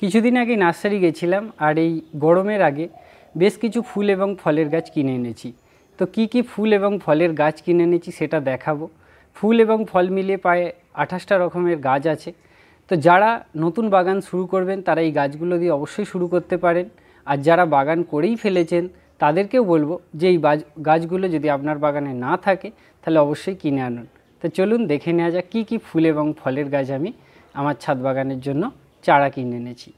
কিছুদিন আগে নার্সারি গেছিলাম আর এই গরমের আগে বেশ কিছু ফুল এবং ফলের গাছ কিনে এনেছি তো কি কি ফুল এবং ফলের গাছ কিনে এনেছি সেটা দেখাবো ফুল এবং ফল মিলিয়ে প্রায় আঠাশটা রকমের গাছ আছে তো যারা নতুন বাগান শুরু করবেন তারা এই গাছগুলো দিয়ে অবশ্যই শুরু করতে পারেন আর যারা বাগান করেই ফেলেছেন তাদেরকেও বলবো যে এই গাছগুলো যদি আপনার বাগানে না থাকে তাহলে অবশ্যই কিনে আনুন তো চলুন দেখে নেওয়া যাক কী কী ফুল এবং ফলের গাছ আমি আমার ছাদ বাগানের জন্য চারা কিনে এনেছি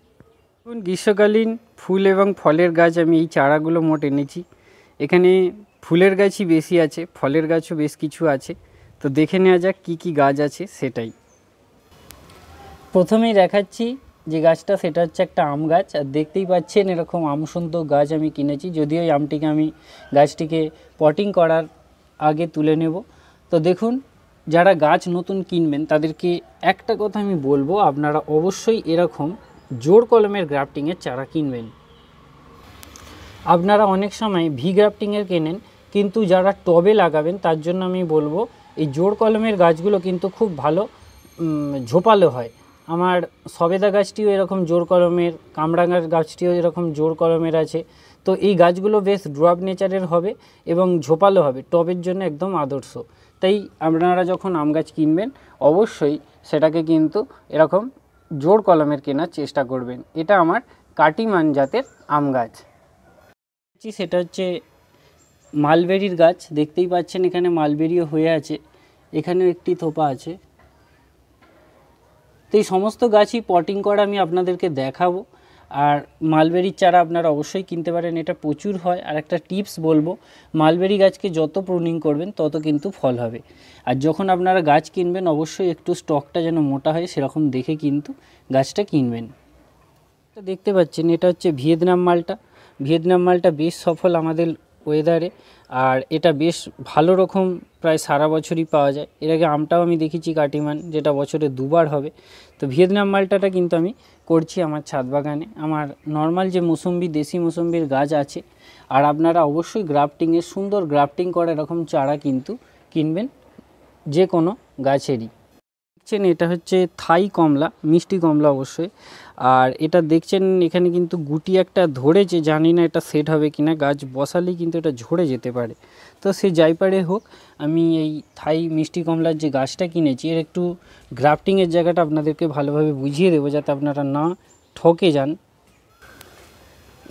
এখন গ্রীষ্মকালীন ফুল এবং ফলের গাছ আমি এই চারাগুলো মোট এনেছি এখানে ফুলের গাছই বেশি আছে ফলের গাছও বেশ কিছু আছে তো দেখে নেওয়া যাক কী কী গাছ আছে সেটাই প্রথমেই দেখাচ্ছি যে গাছটা সেটা হচ্ছে একটা আম গাছ আর দেখতেই পাচ্ছেন এরকম সুন্দর গাছ আমি কিনেছি যদিও এই আমটিকে আমি গাছটিকে পটিং করার আগে তুলে নেব তো দেখুন যারা গাছ নতুন কিনবেন তাদেরকে একটা কথা আমি বলবো আপনারা অবশ্যই এরকম জোর কলমের গ্রাফটিংয়ের চারা কিনবেন আপনারা অনেক সময় ভি গ্রাফটিংয়ের কেনেন কিন্তু যারা টবে লাগাবেন তার জন্য আমি বলবো এই জোর কলমের গাছগুলো কিন্তু খুব ভালো ঝোপালো হয় আমার সবেদা গাছটিও এরকম জোর কলমের কামরাঙার গাছটিও এরকম জোর কলমের আছে তো এই গাছগুলো বেশ ড্রপ নেচারের হবে এবং ঝোপালো হবে টবের জন্য একদম আদর্শ তাই আপনারা যখন আম গাছ কিনবেন অবশ্যই সেটাকে কিন্তু এরকম জোর কলমের কেনার চেষ্টা করবেন এটা আমার কাটিমান জাতের আম গাছ সেটা হচ্ছে মালবেরির গাছ দেখতেই পাচ্ছেন এখানে মালবেরিও হয়ে আছে এখানেও একটি থোপা আছে তো এই সমস্ত গাছই পটিং করা আমি আপনাদেরকে দেখাবো আর মালবেরির চারা আপনারা অবশ্যই কিনতে পারেন এটা প্রচুর হয় আর একটা টিপস বলবো মালবেরি গাছকে যত প্রুনিং করবেন তত কিন্তু ফল হবে আর যখন আপনারা গাছ কিনবেন অবশ্যই একটু স্টকটা যেন মোটা হয় সেরকম দেখে কিন্তু গাছটা কিনবেন দেখতে পাচ্ছেন এটা হচ্ছে ভিয়েতনাম মালটা ভিয়েতনাম মালটা বেশ সফল আমাদের ওয়েদারে আর এটা বেশ ভালো রকম প্রায় সারা বছরই পাওয়া যায় এর আগে আমটাও আমি দেখেছি কাটিমান যেটা বছরে দুবার হবে তো ভিয়েতনাম মালটাটা কিন্তু আমি করছি আমার ছাদ বাগানে আমার নর্মাল যে মৌসুম্বি দেশি মৌসুম্বির গাছ আছে আর আপনারা অবশ্যই গ্রাফটিংয়ে সুন্দর গ্রাফটিং করা এরকম চারা কিন্তু কিনবেন যে কোনো গাছেরই দেখছেন এটা হচ্ছে থাই কমলা মিষ্টি কমলা অবশ্যই আর এটা দেখছেন এখানে কিন্তু গুটি একটা ধরেছে জানি না এটা সেট হবে কিনা গাছ বসালেই কিন্তু এটা ঝরে যেতে পারে তো সে যাই পারে হোক আমি এই থাই মিষ্টি কমলার যে গাছটা কিনেছি এর একটু গ্রাফটিংয়ের জায়গাটা আপনাদেরকে ভালোভাবে বুঝিয়ে দেবো যাতে আপনারা না ঠকে যান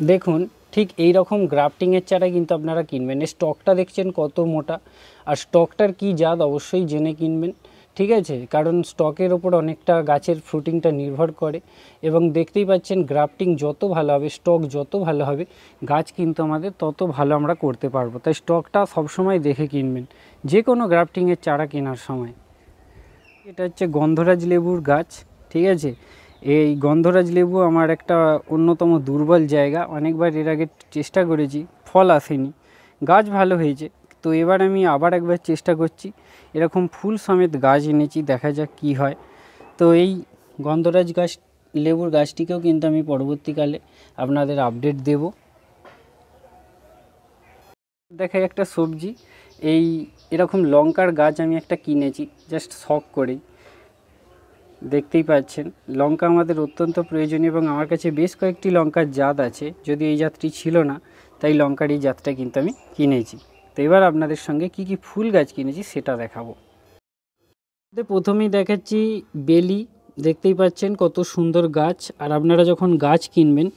দেখুন ঠিক এই রকম গ্রাফটিংয়ের চারা কিন্তু আপনারা কিনবেন এই স্টকটা দেখছেন কত মোটা আর স্টকটার কি জাত অবশ্যই জেনে কিনবেন ঠিক আছে কারণ স্টকের ওপর অনেকটা গাছের ফ্রুটিংটা নির্ভর করে এবং দেখতেই পাচ্ছেন গ্রাফটিং যত ভালো হবে স্টক যত ভালো হবে গাছ কিন্তু আমাদের তত ভালো আমরা করতে পারবো তাই স্টকটা সবসময় দেখে কিনবেন যে কোনো গ্রাফটিংয়ের চারা কেনার সময় এটা হচ্ছে গন্ধরাজ লেবুর গাছ ঠিক আছে এই গন্ধরাজ লেবু আমার একটা অন্যতম দুর্বল জায়গা অনেকবার এর আগে চেষ্টা করেছি ফল আসেনি গাছ ভালো হয়েছে তো এবার আমি আবার একবার চেষ্টা করছি এরকম ফুল সমেত গাছ এনেছি দেখা যাক কি হয় তো এই গন্ধরাজ গাছ লেবুর গাছটিকেও কিন্তু আমি পরবর্তীকালে আপনাদের আপডেট দেব দেখাই একটা সবজি এই এরকম লঙ্কার গাছ আমি একটা কিনেছি জাস্ট শখ করেই দেখতেই পাচ্ছেন লঙ্কা আমাদের অত্যন্ত প্রয়োজনীয় এবং আমার কাছে বেশ কয়েকটি লঙ্কার জাত আছে যদি এই জাতটি ছিল না তাই লঙ্কার এই জাতটা কিন্তু আমি কিনেছি তো এবার আপনাদের সঙ্গে কি কি ফুল গাছ কিনেছি সেটা দেখাবো প্রথমেই দেখাচ্ছি বেলি দেখতেই পাচ্ছেন কত সুন্দর গাছ আর আপনারা যখন গাছ কিনবেন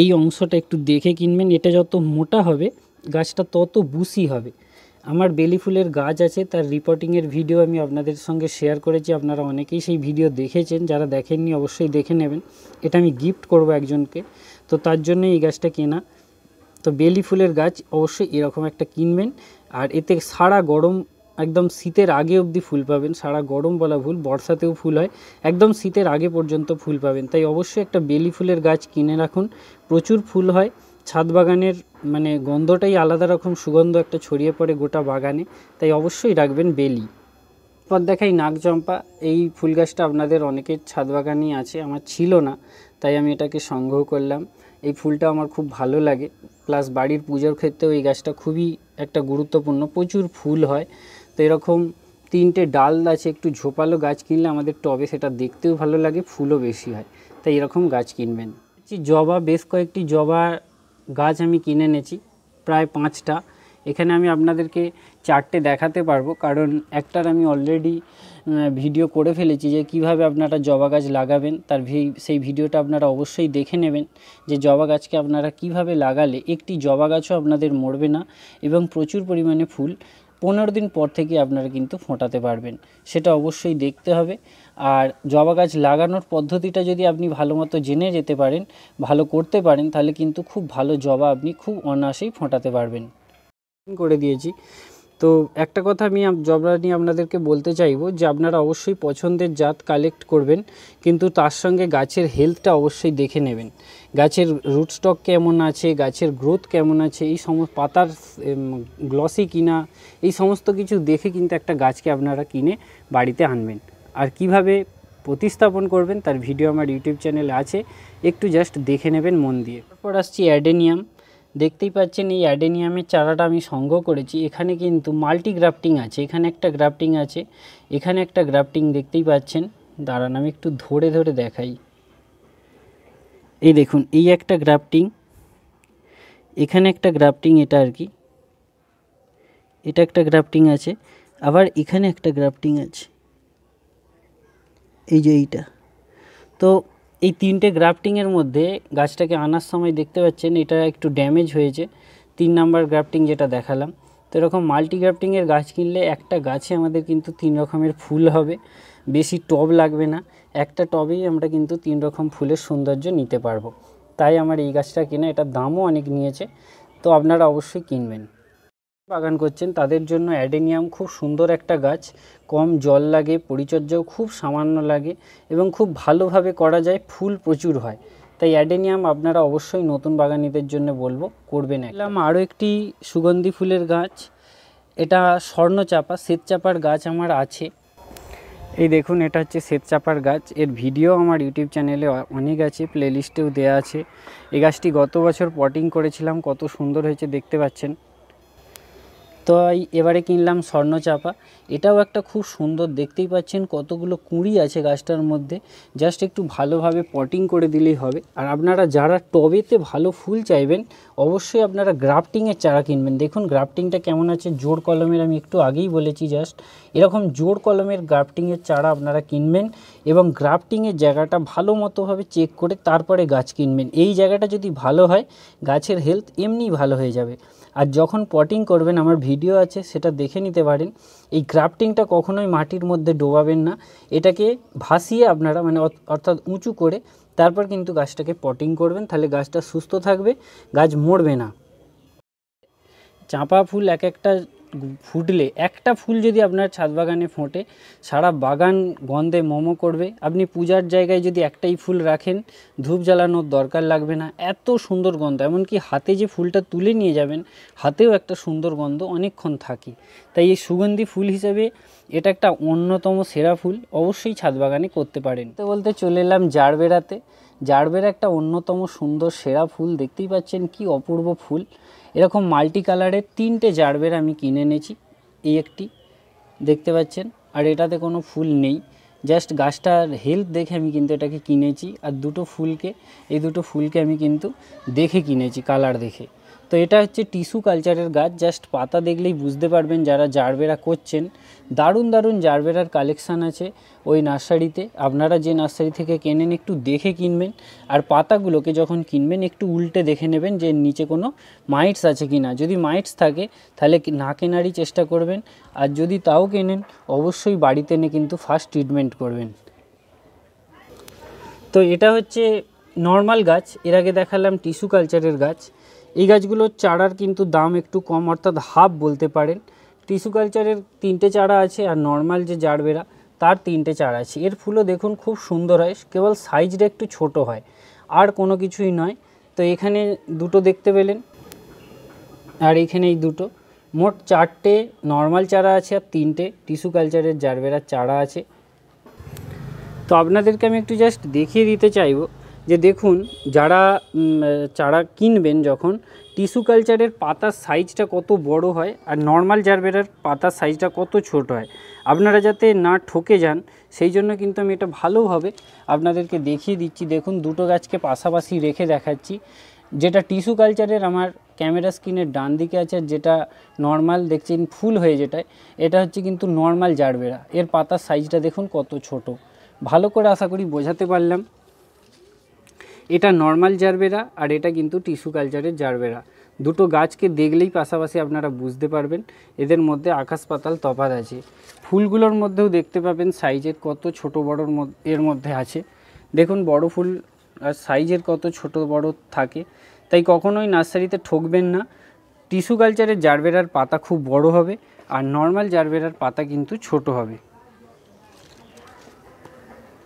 এই অংশটা একটু দেখে কিনবেন এটা যত মোটা হবে গাছটা তত বুসি হবে আমার বেলি ফুলের গাছ আছে তার রিপোর্টিংয়ের ভিডিও আমি আপনাদের সঙ্গে শেয়ার করেছি আপনারা অনেকেই সেই ভিডিও দেখেছেন যারা দেখেননি অবশ্যই দেখে নেবেন এটা আমি গিফট করব একজনকে তো তার জন্য এই গাছটা কেনা তো বেলি ফুলের গাছ অবশ্যই এরকম একটা কিনবেন আর এতে সারা গরম একদম শীতের আগে অবধি ফুল পাবেন সারা গরম বলা ভুল বর্ষাতেও ফুল হয় একদম শীতের আগে পর্যন্ত ফুল পাবেন তাই অবশ্যই একটা বেলি ফুলের গাছ কিনে রাখুন প্রচুর ফুল হয় ছাদ বাগানের মানে গন্ধটাই আলাদা রকম সুগন্ধ একটা ছড়িয়ে পড়ে গোটা বাগানে তাই অবশ্যই রাখবেন বেলি পর দেখাই নাগচম্পা এই ফুল গাছটা আপনাদের অনেকের ছাদ বাগানই আছে আমার ছিল না তাই আমি এটাকে সংগ্রহ করলাম এই ফুলটা আমার খুব ভালো লাগে প্লাস বাড়ির পুজোর ক্ষেত্রেও এই গাছটা খুবই একটা গুরুত্বপূর্ণ প্রচুর ফুল হয় তো এরকম তিনটে ডাল আছে একটু ঝোপালো গাছ কিনলে আমাদের টবে সেটা দেখতেও ভালো লাগে ফুলও বেশি হয় তাই এরকম গাছ কিনবেন জবা বেশ কয়েকটি জবা গাছ আমি কিনে এনেছি প্রায় পাঁচটা এখানে আমি আপনাদেরকে চারটে দেখাতে পারবো কারণ একটার আমি অলরেডি ভিডিও করে ফেলেছি যে কিভাবে আপনারা জবা গাছ লাগাবেন তার সেই ভিডিওটা আপনারা অবশ্যই দেখে নেবেন যে জবা গাছকে আপনারা কিভাবে লাগালে একটি জবা গাছও আপনাদের মরবে না এবং প্রচুর পরিমাণে ফুল পনেরো দিন পর থেকে আপনারা কিন্তু ফোটাতে পারবেন সেটা অবশ্যই দেখতে হবে আর জবা গাছ লাগানোর পদ্ধতিটা যদি আপনি ভালো মতো জেনে যেতে পারেন ভালো করতে পারেন তাহলে কিন্তু খুব ভালো জবা আপনি খুব অনায়াসেই ফোটাতে পারবেন করে দিয়েছি তো একটা কথা আমি জবরা নিয়ে আপনাদেরকে বলতে চাইব যে আপনারা অবশ্যই পছন্দের জাত কালেক্ট করবেন কিন্তু তার সঙ্গে গাছের হেলথটা অবশ্যই দেখে নেবেন গাছের রুটস্টক কেমন আছে গাছের গ্রোথ কেমন আছে এই সমস্ত পাতার গ্লসি কিনা এই সমস্ত কিছু দেখে কিন্তু একটা গাছকে আপনারা কিনে বাড়িতে আনবেন আর কিভাবে প্রতিস্থাপন করবেন তার ভিডিও আমার ইউটিউব চ্যানেলে আছে একটু জাস্ট দেখে নেবেন মন দিয়ে তারপর আসছি অ্যাডেনিয়াম দেখতেই পাচ্ছেন এই অ্যাডেনিয়ামের চারাটা আমি সংগ্রহ করেছি এখানে কিন্তু মাল্টি গ্রাফটিং আছে এখানে একটা গ্রাফটিং আছে এখানে একটা গ্রাফটিং দেখতেই পাচ্ছেন দাঁড়ান আমি একটু ধরে ধরে দেখাই এই দেখুন এই একটা গ্রাফটিং এখানে একটা গ্রাফটিং এটা আর কি এটা একটা গ্রাফটিং আছে আবার এখানে একটা গ্রাফটিং আছে এই যে এইটা তো এই তিনটে গ্রাফটিংয়ের মধ্যে গাছটাকে আনার সময় দেখতে পাচ্ছেন এটা একটু ড্যামেজ হয়েছে তিন নাম্বার গ্রাফটিং যেটা দেখালাম তো এরকম মাল্টি গ্রাফটিংয়ের গাছ কিনলে একটা গাছে আমাদের কিন্তু তিন রকমের ফুল হবে বেশি টব লাগবে না একটা টবেই আমরা কিন্তু তিন রকম ফুলের সৌন্দর্য নিতে পারবো তাই আমার এই গাছটা কেনা এটার দামও অনেক নিয়েছে তো আপনারা অবশ্যই কিনবেন বাগান করছেন তাদের জন্য অ্যাডেনিয়াম খুব সুন্দর একটা গাছ কম জল লাগে পরিচর্যাও খুব সামান্য লাগে এবং খুব ভালোভাবে করা যায় ফুল প্রচুর হয় তাই অ্যাডেনিয়াম আপনারা অবশ্যই নতুন বাগানিদের জন্য বলবো করবেন একলাম আরও একটি সুগন্ধি ফুলের গাছ এটা স্বর্ণচাপা শ্বেতচাপার গাছ আমার আছে এই দেখুন এটা হচ্ছে শ্বেতচাপার গাছ এর ভিডিও আমার ইউটিউব চ্যানেলে অনেক আছে প্লেলিস্টেও দেয়া আছে এই গাছটি গত বছর পটিং করেছিলাম কত সুন্দর হয়েছে দেখতে পাচ্ছেন তো এবারে কিনলাম স্বর্ণচাপা এটাও একটা খুব সুন্দর দেখতেই পাচ্ছেন কতগুলো কুঁড়ি আছে গাছটার মধ্যে জাস্ট একটু ভালোভাবে পটিং করে দিলেই হবে আর আপনারা যারা টবেতে ভালো ফুল চাইবেন অবশ্যই আপনারা গ্রাফটিংয়ের চারা কিনবেন দেখুন গ্রাফটিংটা কেমন আছে জোর কলমের আমি একটু আগেই বলেছি জাস্ট এরকম জোর কলমের গ্রাফটিংয়ের চারা আপনারা কিনবেন এবং গ্রাফটিংয়ের জায়গাটা ভালো মতোভাবে চেক করে তারপরে গাছ কিনবেন এই জায়গাটা যদি ভালো হয় গাছের হেলথ এমনি ভালো হয়ে যাবে আর যখন পটিং করবেন আমার ভিডিও আছে সেটা দেখে নিতে পারেন এই গ্রাফটিংটা কখনোই মাটির মধ্যে ডোবাবেন না এটাকে ভাসিয়ে আপনারা মানে অর্থাৎ উঁচু করে তারপর কিন্তু গাছটাকে পটিং করবেন তাহলে গাছটা সুস্থ থাকবে গাছ মরবে না চাঁপা ফুল এক একটা ফুটলে একটা ফুল যদি আপনার ছাদ বাগানে ফোটে সারা বাগান গন্ধে মোমো করবে আপনি পূজার জায়গায় যদি একটাই ফুল রাখেন ধূপ জ্বালানোর দরকার লাগবে না এত সুন্দর গন্ধ এমনকি হাতে যে ফুলটা তুলে নিয়ে যাবেন হাতেও একটা সুন্দর গন্ধ অনেকক্ষণ থাকে তাই এই সুগন্ধি ফুল হিসেবে এটা একটা অন্যতম সেরা ফুল অবশ্যই ছাদ বাগানে করতে পারেন তো বলতে চলে এলাম জারবেরাতে জারবেরা একটা অন্যতম সুন্দর সেরা ফুল দেখতেই পাচ্ছেন কি অপূর্ব ফুল এরকম মাল্টি কালারের তিনটে জারবের আমি কিনে এনেছি এই একটি দেখতে পাচ্ছেন আর এটাতে কোনো ফুল নেই জাস্ট গাছটার হেলথ দেখে আমি কিন্তু এটাকে কিনেছি আর দুটো ফুলকে এই দুটো ফুলকে আমি কিন্তু দেখে কিনেছি কালার দেখে তো এটা হচ্ছে টিস্যু কালচারের গাছ জাস্ট পাতা দেখলেই বুঝতে পারবেন যারা জারবেরা করছেন দারুণ দারুণ জারবেরার কালেকশান আছে ওই নার্সারিতে আপনারা যে নার্সারি থেকে কেনেন একটু দেখে কিনবেন আর পাতাগুলোকে যখন কিনবেন একটু উল্টে দেখে নেবেন যে নিচে কোনো মাইটস আছে কি না যদি মাইটস থাকে তাহলে না কেনারই চেষ্টা করবেন আর যদি তাও কেনেন অবশ্যই বাড়িতে এনে কিন্তু ফার্স্ট ট্রিটমেন্ট করবেন তো এটা হচ্ছে নর্মাল গাছ এর আগে দেখালাম টিস্যু কালচারের গাছ এই গাছগুলোর চারার কিন্তু দাম একটু কম অর্থাৎ হাফ বলতে পারেন টিস্যু কালচারের তিনটে চারা আছে আর নর্মাল যে জারবেরা তার তিনটে চারা আছে এর ফুলও দেখুন খুব সুন্দর হয় কেবল সাইজটা একটু ছোট হয় আর কোনো কিছুই নয় তো এখানে দুটো দেখতে পেলেন আর এখানে এই দুটো মোট চারটে নর্মাল চারা আছে আর তিনটে টিস্যু কালচারের জারবেরার চারা আছে তো আপনাদেরকে আমি একটু জাস্ট দেখিয়ে দিতে চাইবো যে দেখুন যারা চারা কিনবেন যখন টিস্যু কালচারের পাতার সাইজটা কত বড় হয় আর নর্মাল জারবেরার পাতার সাইজটা কত ছোট হয় আপনারা যাতে না ঠকে যান সেই জন্য কিন্তু আমি এটা ভালোভাবে আপনাদেরকে দেখিয়ে দিচ্ছি দেখুন দুটো গাছকে পাশাপাশি রেখে দেখাচ্ছি যেটা টিস্যু কালচারের আমার ক্যামেরা স্ক্রিনের ডান দিকে আছে যেটা নর্মাল দেখছেন ফুল হয়ে যেটায় এটা হচ্ছে কিন্তু নর্মাল জারবেরা এর পাতার সাইজটা দেখুন কত ছোট ভালো করে আশা করি বোঝাতে পারলাম এটা নর্মাল জারবেরা আর এটা কিন্তু টিস্যু কালচারের জারবেরা দুটো গাছকে দেখলেই পাশাপাশি আপনারা বুঝতে পারবেন এদের মধ্যে আকাশ পাতাল তফাত আছে ফুলগুলোর মধ্যেও দেখতে পাবেন সাইজের কত ছোট বড়োর এর মধ্যে আছে দেখুন বড় ফুল আর সাইজের কত ছোট বড় থাকে তাই কখনোই নার্সারিতে ঠকবেন না টিস্যু কালচারের জারবেরার পাতা খুব বড় হবে আর নর্মাল জারবেরার পাতা কিন্তু ছোট হবে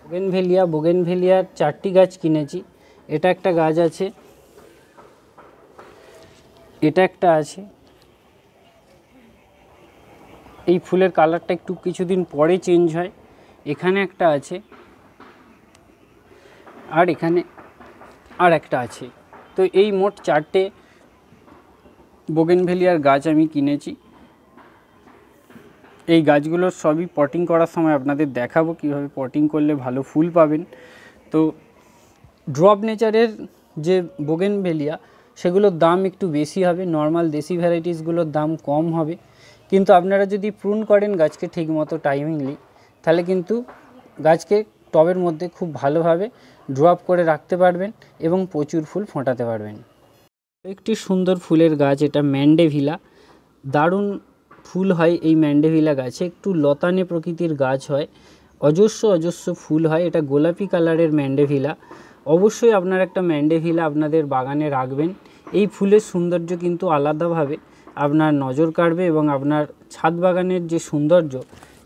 বোগেনভেলিয়া বোগেনভেলিয়ার চারটি গাছ কিনেছি এটা একটা গাছ আছে এটা একটা আছে এই ফুলের কালারটা একটু কিছুদিন পরে চেঞ্জ হয় এখানে একটা আছে আর এখানে আর একটা আছে তো এই মোট চারটে বোগেনভেলিয়ার গাছ আমি কিনেছি এই গাছগুলোর সবই পটিং করার সময় আপনাদের দেখাবো কিভাবে পটিং করলে ভালো ফুল পাবেন তো ড্রপ নেচারের যে বোগেনভেলিয়া সেগুলোর দাম একটু বেশি হবে নর্মাল দেশি ভ্যারাইটিসগুলোর দাম কম হবে কিন্তু আপনারা যদি প্রুন করেন গাছকে ঠিকমতো টাইমিংলি তাহলে কিন্তু গাছকে টবের মধ্যে খুব ভালোভাবে ড্রপ করে রাখতে পারবেন এবং প্রচুর ফুল ফোটাতে পারবেন একটি সুন্দর ফুলের গাছ এটা ম্যান্ডেভিলা দারুণ ফুল হয় এই ম্যান্ডেভিলা গাছে একটু লতানে প্রকৃতির গাছ হয় অজস্র অজস্র ফুল হয় এটা গোলাপি কালারের ম্যান্ডেভিলা অবশ্যই আপনার একটা ম্যান্ডেভিলা আপনাদের বাগানে রাখবেন এই ফুলের সৌন্দর্য কিন্তু আলাদাভাবে আপনার নজর কাড়বে এবং আপনার ছাদ বাগানের যে সৌন্দর্য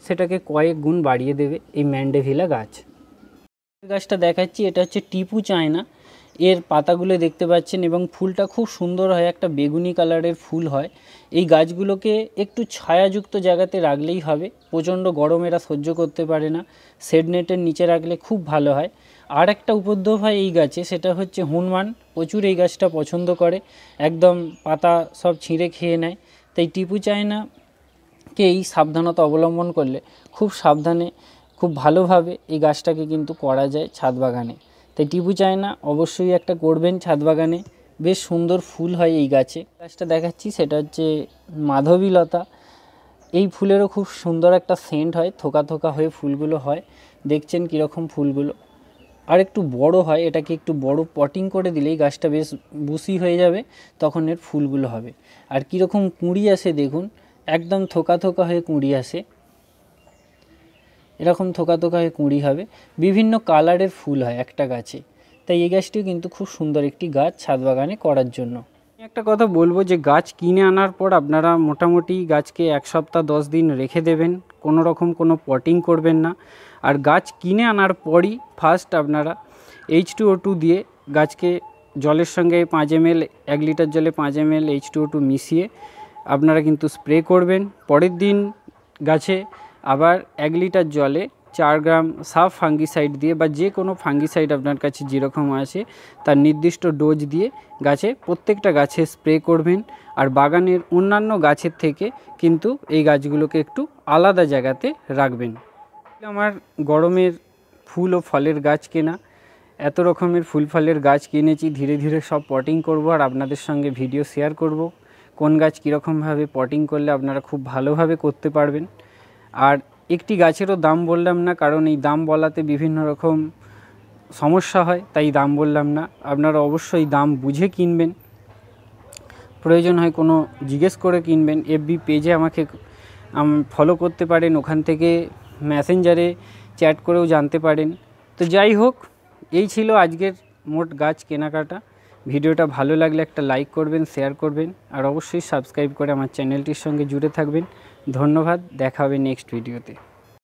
সেটাকে কয়েক গুণ বাড়িয়ে দেবে এই ম্যান্ডেভিলা গাছ গাছটা দেখাচ্ছি এটা হচ্ছে টিপু চায়না এর পাতাগুলো দেখতে পাচ্ছেন এবং ফুলটা খুব সুন্দর হয় একটা বেগুনি কালারের ফুল হয় এই গাছগুলোকে একটু ছায়াযুক্ত জায়গাতে রাখলেই হবে প্রচণ্ড গরম এরা সহ্য করতে পারে না শেড নেটের নিচে রাখলে খুব ভালো হয় আর একটা উপদ্রব হয় এই গাছে সেটা হচ্ছে হনুমান প্রচুর এই গাছটা পছন্দ করে একদম পাতা সব ছিঁড়ে খেয়ে নেয় তাই টিপু চায় না কে এই সাবধানতা অবলম্বন করলে খুব সাবধানে খুব ভালোভাবে এই গাছটাকে কিন্তু করা যায় ছাদ বাগানে তাই টিপু চায় না অবশ্যই একটা করবেন ছাদ বাগানে বেশ সুন্দর ফুল হয় এই গাছে গাছটা দেখাচ্ছি সেটা হচ্ছে মাধবীলতা এই ফুলেরও খুব সুন্দর একটা সেন্ট হয় থোকা থোকা হয়ে ফুলগুলো হয় দেখছেন কীরকম ফুলগুলো আর একটু বড় হয় এটাকে একটু বড় পটিং করে দিলেই গাছটা বেশ বুসি হয়ে যাবে তখন এর ফুলগুলো হবে আর কীরকম কুঁড়ি আসে দেখুন একদম থোকা থোকা হয়ে কুঁড়ি আসে এরকম থোকা থোকা হয়ে কুঁড়ি হবে বিভিন্ন কালারের ফুল হয় একটা গাছে তাই এই গাছটিও কিন্তু খুব সুন্দর একটি গাছ ছাদ বাগানে করার জন্য একটা কথা বলবো যে গাছ কিনে আনার পর আপনারা মোটামুটি গাছকে এক সপ্তাহ দশ দিন রেখে দেবেন কোনো রকম কোনো পটিং করবেন না আর গাছ কিনে আনার পরই ফার্স্ট আপনারা এইচ টু ও টু দিয়ে গাছকে জলের সঙ্গে পাঁচ এম এল এক লিটার জলে পাঁচ M L H two O two মিশিয়ে আপনারা কিন্তু স্প্রে করবেন পরের দিন গাছে আবার এক লিটার জলে চার গ্রাম সাফ ফাঙ্গিসাইড দিয়ে বা যে কোনো ফাঙ্গিসাইড আপনার কাছে যেরকম আছে তার নির্দিষ্ট ডোজ দিয়ে গাছে প্রত্যেকটা গাছে স্প্রে করবেন আর বাগানের অন্যান্য গাছের থেকে কিন্তু এই গাছগুলোকে একটু আলাদা জায়গাতে রাখবেন আমার গরমের ফুল ও ফলের গাছ কেনা এত রকমের ফুল ফলের গাছ কিনেছি ধীরে ধীরে সব পটিং করব আর আপনাদের সঙ্গে ভিডিও শেয়ার করব কোন গাছ কীরকমভাবে পটিং করলে আপনারা খুব ভালোভাবে করতে পারবেন আর একটি গাছেরও দাম বললাম না কারণ এই দাম বলাতে বিভিন্ন রকম সমস্যা হয় তাই দাম বললাম না আপনারা অবশ্যই দাম বুঝে কিনবেন প্রয়োজন হয় কোনো জিজ্ঞেস করে কিনবেন এফবি পেজে আমাকে ফলো করতে পারেন ওখান থেকে মেসেঞ্জারে চ্যাট করেও জানতে পারেন তো যাই হোক এই ছিল আজকের মোট গাছ কেনাকাটা ভিডিওটা ভালো লাগলে একটা লাইক করবেন শেয়ার করবেন আর অবশ্যই সাবস্ক্রাইব করে আমার চ্যানেলটির সঙ্গে জুড়ে থাকবেন ধন্যবাদ দেখা হবে নেক্সট ভিডিওতে